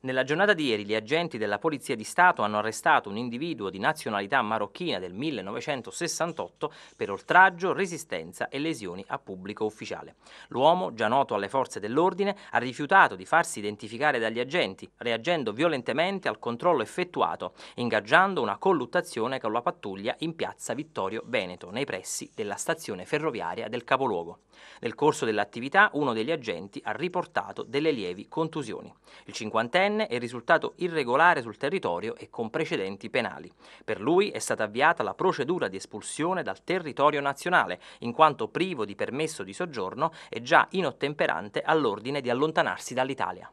Nella giornata di ieri gli agenti della Polizia di Stato hanno arrestato un individuo di nazionalità marocchina del 1968 per oltraggio, resistenza e lesioni a pubblico ufficiale. L'uomo, già noto alle forze dell'ordine, ha rifiutato di farsi identificare dagli agenti, reagendo violentemente al controllo effettuato, ingaggiando una colluttazione con la pattuglia in piazza Vittorio Veneto, nei pressi della stazione ferroviaria del capoluogo. Nel corso dell'attività uno degli agenti ha riportato delle lievi contusioni. Il cinquantenne minorenne è risultato irregolare sul territorio e con precedenti penali. Per lui è stata avviata la procedura di espulsione dal territorio nazionale, in quanto privo di permesso di soggiorno e già inottemperante all'ordine di allontanarsi dall'Italia.